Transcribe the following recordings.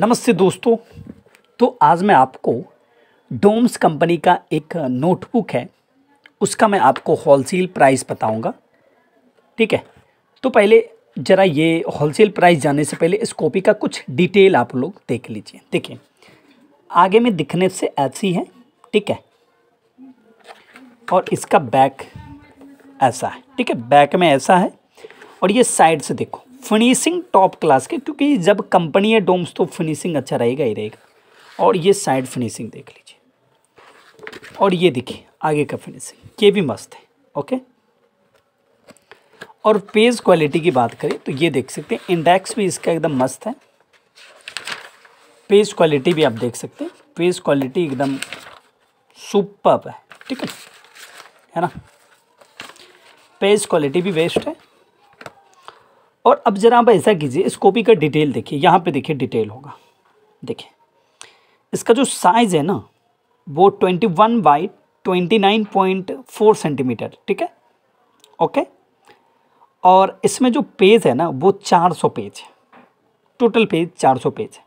नमस्ते दोस्तों तो आज मैं आपको डोम्स कंपनी का एक नोटबुक है उसका मैं आपको होलसेल प्राइस बताऊंगा ठीक है तो पहले ज़रा ये होलसेल प्राइस जाने से पहले इस कॉपी का कुछ डिटेल आप लोग देख लीजिए देखिए आगे में दिखने से ऐसी है ठीक है और इसका बैक ऐसा है ठीक है बैक में ऐसा है और ये साइड से देखो फिनिशिंग टॉप क्लास के क्योंकि जब कंपनी है डोम्स तो फिनिशिंग अच्छा रहेगा ही रहेगा और ये साइड फिनिशिंग देख लीजिए और ये देखिए आगे का फिनिशिंग ये भी मस्त है ओके और पेज क्वालिटी की बात करें तो ये देख सकते हैं इंडेक्स भी इसका एकदम मस्त है पेज क्वालिटी भी आप देख सकते हैं पेज क्वालिटी एकदम सुपर है ठीक है है ना पेज क्वालिटी भी बेस्ट है और अब ज़रा आप ऐसा कीजिए इस कॉपी का डिटेल देखिए यहाँ पे देखिए डिटेल होगा देखिए इसका जो साइज़ है ना वो twenty one by twenty nine point four centimeter ठीक है ओके और इसमें जो पेज है ना वो चार सौ पेज है टोटल पेज चार सौ पेज है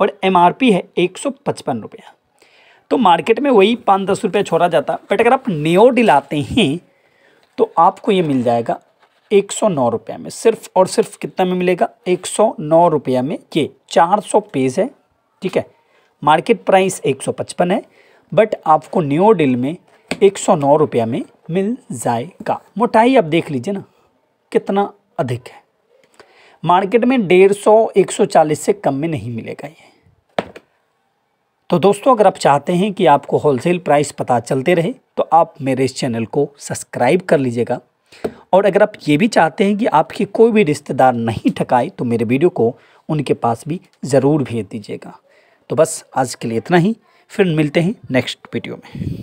और एम आर पी है एक सौ पचपन रुपया तो मार्केट में वही पाँच दस रुपये छोड़ा जाता बट अगर आप नियो डिलाते हैं तो आपको ये मिल जाएगा एक सौ नौ रुपया में सिर्फ और सिर्फ कितना में मिलेगा एक सौ नौ रुपया में ये चार सौ पेज है ठीक है मार्केट प्राइस एक सौ पचपन है बट आपको न्यो डील में एक सौ नौ रुपया में मिल जाएगा मोटाई आप देख लीजिए ना कितना अधिक है मार्केट में डेढ़ सौ एक सौ चालीस से कम में नहीं मिलेगा ये तो दोस्तों अगर आप चाहते हैं कि आपको होलसेल प्राइस पता चलते रहे तो आप मेरे इस चैनल को सब्सक्राइब कर लीजिएगा और अगर आप ये भी चाहते हैं कि आपके कोई भी रिश्तेदार नहीं ठकाए तो मेरे वीडियो को उनके पास भी ज़रूर भेज दीजिएगा तो बस आज के लिए इतना ही फिर मिलते हैं नेक्स्ट वीडियो में